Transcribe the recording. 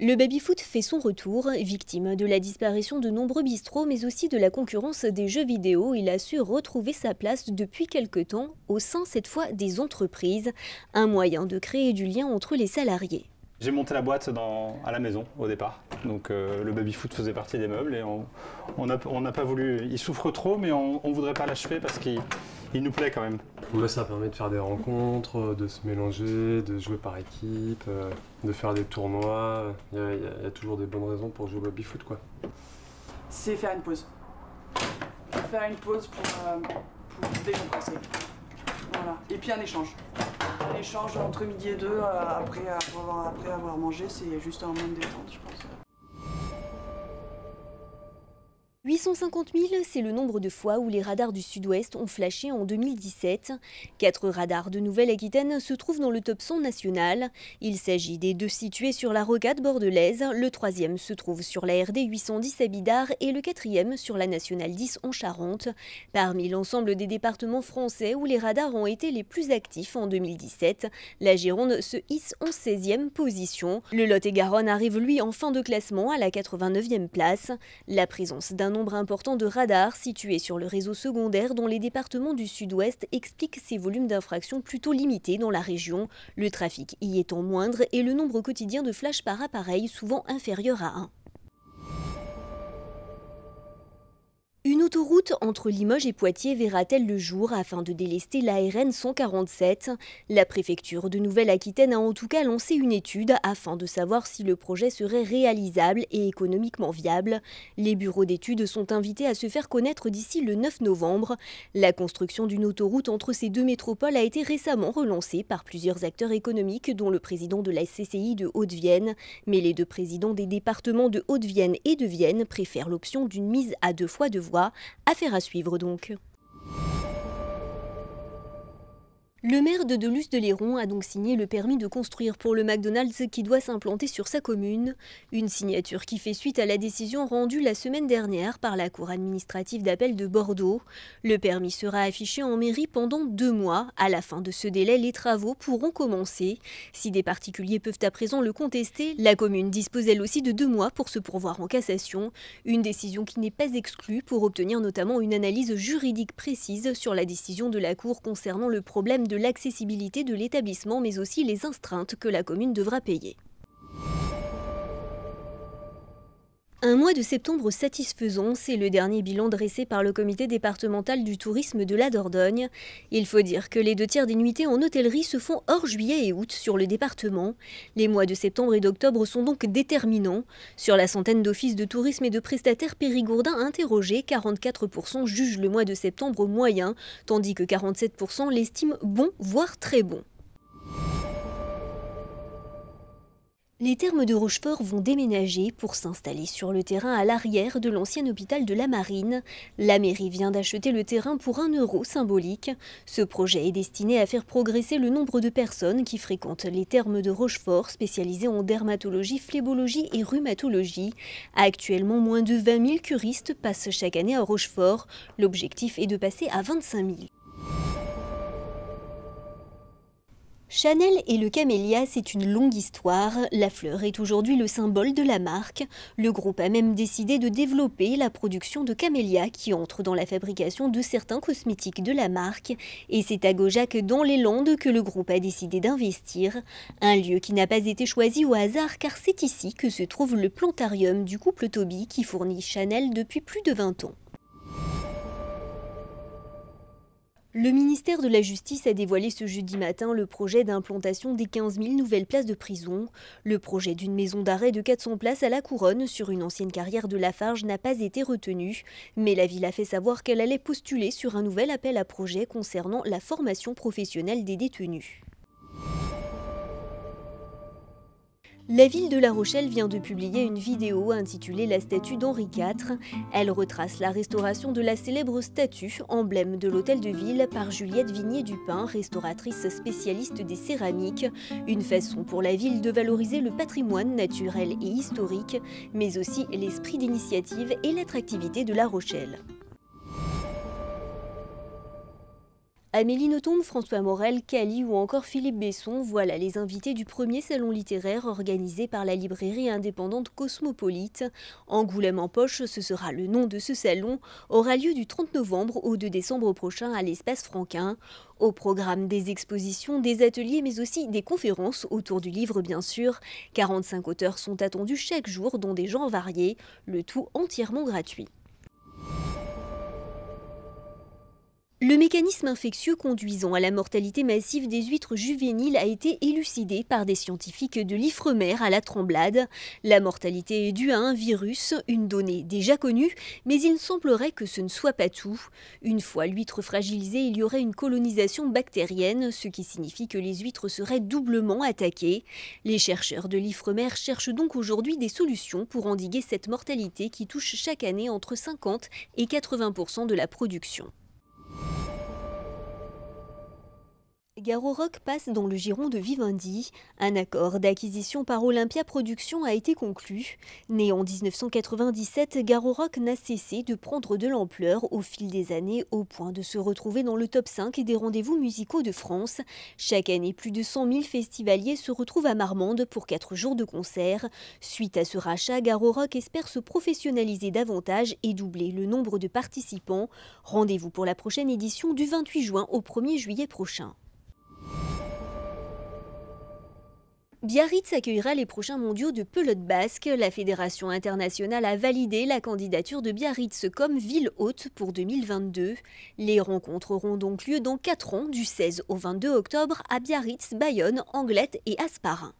Le baby-foot fait son retour, victime de la disparition de nombreux bistrots, mais aussi de la concurrence des jeux vidéo. Il a su retrouver sa place depuis quelque temps, au sein cette fois des entreprises, un moyen de créer du lien entre les salariés. J'ai monté la boîte à la maison au départ. Donc euh, le baby foot faisait partie des meubles et on n'a pas voulu. Il souffre trop, mais on, voudrait pas l'achever parce qu'il nous plaît quand même. ça permet de faire des rencontres, de se mélanger, de jouer par équipe, euh, de faire des tournois. Il y, a, toujours des bonnes raisons pour jouer au baby foot quoi. C'est faire une pause. Faire une pause pour, euh, pour décompresser. Voilà. Et puis un échange l'échange entre midi et deux, euh, après avoir, mangé, c'est juste un moment de détente, je pense. 850 000, c'est le nombre de fois où les radars du Sud-Ouest ont flashé en 2017. Quatre radars de Nouvelle-Aquitaine se trouvent dans le top 100 national. Il s'agit des deux situés sur la rocade bordelaise. Le troisième se trouve sur la RD 810 à et le quatrième sur la nationale 10 en Charente. Parmi l'ensemble des départements français où les radars ont été les plus actifs en 2017, la Gironde se hisse en 16e position. Le Lot-et-Garonne arrive lui en fin de classement à la 89e place. La présence d'un nombre important de radars situés sur le réseau secondaire dont les départements du sud-ouest explique ces volumes d'infractions plutôt limités dans la région, le trafic y étant moindre et le nombre quotidien de flashs par appareil souvent inférieur à 1. Autoroute entre Limoges et Poitiers verra-t-elle le jour afin de délester la 147 La préfecture de Nouvelle-Aquitaine a en tout cas lancé une étude afin de savoir si le projet serait réalisable et économiquement viable. Les bureaux d'études sont invités à se faire connaître d'ici le 9 novembre. La construction d'une autoroute entre ces deux métropoles a été récemment relancée par plusieurs acteurs économiques dont le président de la CCI de Haute-Vienne. Mais les deux présidents des départements de Haute-Vienne et de Vienne préfèrent l'option d'une mise à deux fois de voie. Affaire à suivre donc. Le maire de Delus de Léron a donc signé le permis de construire pour le McDonald's qui doit s'implanter sur sa commune. Une signature qui fait suite à la décision rendue la semaine dernière par la Cour administrative d'appel de Bordeaux. Le permis sera affiché en mairie pendant deux mois. À la fin de ce délai, les travaux pourront commencer. Si des particuliers peuvent à présent le contester, la commune dispose elle aussi de deux mois pour se pourvoir en cassation. Une décision qui n'est pas exclue pour obtenir notamment une analyse juridique précise sur la décision de la Cour concernant le problème de l'accessibilité de l'établissement, mais aussi les instreintes que la commune devra payer. Un mois de septembre satisfaisant, c'est le dernier bilan dressé par le comité départemental du tourisme de la Dordogne. Il faut dire que les deux tiers des nuitées en hôtellerie se font hors juillet et août sur le département. Les mois de septembre et d'octobre sont donc déterminants. Sur la centaine d'offices de tourisme et de prestataires périgourdins interrogés, 44% jugent le mois de septembre moyen, tandis que 47% l'estiment bon, voire très bon. Les thermes de Rochefort vont déménager pour s'installer sur le terrain à l'arrière de l'ancien hôpital de la Marine. La mairie vient d'acheter le terrain pour un euro symbolique. Ce projet est destiné à faire progresser le nombre de personnes qui fréquentent les thermes de Rochefort spécialisés en dermatologie, phlébologie et rhumatologie. Actuellement, moins de 20 000 curistes passent chaque année à Rochefort. L'objectif est de passer à 25 000. Chanel et le camélia, c'est une longue histoire. La fleur est aujourd'hui le symbole de la marque. Le groupe a même décidé de développer la production de camélia qui entre dans la fabrication de certains cosmétiques de la marque. Et c'est à Gojac dans les Landes que le groupe a décidé d'investir. Un lieu qui n'a pas été choisi au hasard car c'est ici que se trouve le plantarium du couple Toby qui fournit Chanel depuis plus de 20 ans. Le ministère de la Justice a dévoilé ce jeudi matin le projet d'implantation des 15 000 nouvelles places de prison. Le projet d'une maison d'arrêt de 400 places à la couronne sur une ancienne carrière de Lafarge n'a pas été retenu, mais la ville a fait savoir qu'elle allait postuler sur un nouvel appel à projet concernant la formation professionnelle des détenus. La ville de La Rochelle vient de publier une vidéo intitulée La statue d'Henri IV. Elle retrace la restauration de la célèbre statue, emblème de l'hôtel de ville, par Juliette Vignier-Dupin, restauratrice spécialiste des céramiques. Une façon pour la ville de valoriser le patrimoine naturel et historique, mais aussi l'esprit d'initiative et l'attractivité de La Rochelle. Amélie Nothomb, François Morel, Cali ou encore Philippe Besson, voilà les invités du premier salon littéraire organisé par la librairie indépendante Cosmopolite. Angoulême en poche, ce sera le nom de ce salon, aura lieu du 30 novembre au 2 décembre prochain à l'espace Franquin. Au programme des expositions, des ateliers, mais aussi des conférences autour du livre, bien sûr. 45 auteurs sont attendus chaque jour, dont des gens variés, le tout entièrement gratuit. Le mécanisme infectieux conduisant à la mortalité massive des huîtres juvéniles a été élucidé par des scientifiques de l'Ifremer à la Tremblade. La mortalité est due à un virus, une donnée déjà connue, mais il semblerait que ce ne soit pas tout. Une fois l'huître fragilisée, il y aurait une colonisation bactérienne, ce qui signifie que les huîtres seraient doublement attaquées. Les chercheurs de l'Ifremer cherchent donc aujourd'hui des solutions pour endiguer cette mortalité qui touche chaque année entre 50 et 80 de la production. Garo passe dans le giron de Vivendi. Un accord d'acquisition par Olympia Productions a été conclu. Né en 1997, Garo n'a cessé de prendre de l'ampleur au fil des années au point de se retrouver dans le top 5 des rendez-vous musicaux de France. Chaque année, plus de 100 000 festivaliers se retrouvent à Marmande pour 4 jours de concert. Suite à ce rachat, Garorock espère se professionnaliser davantage et doubler le nombre de participants. Rendez-vous pour la prochaine édition du 28 juin au 1er juillet prochain. Biarritz accueillera les prochains mondiaux de pelote basque. La Fédération internationale a validé la candidature de Biarritz comme ville haute pour 2022. Les rencontres auront donc lieu dans 4 ans, du 16 au 22 octobre, à Biarritz, Bayonne, Anglette et Asparin.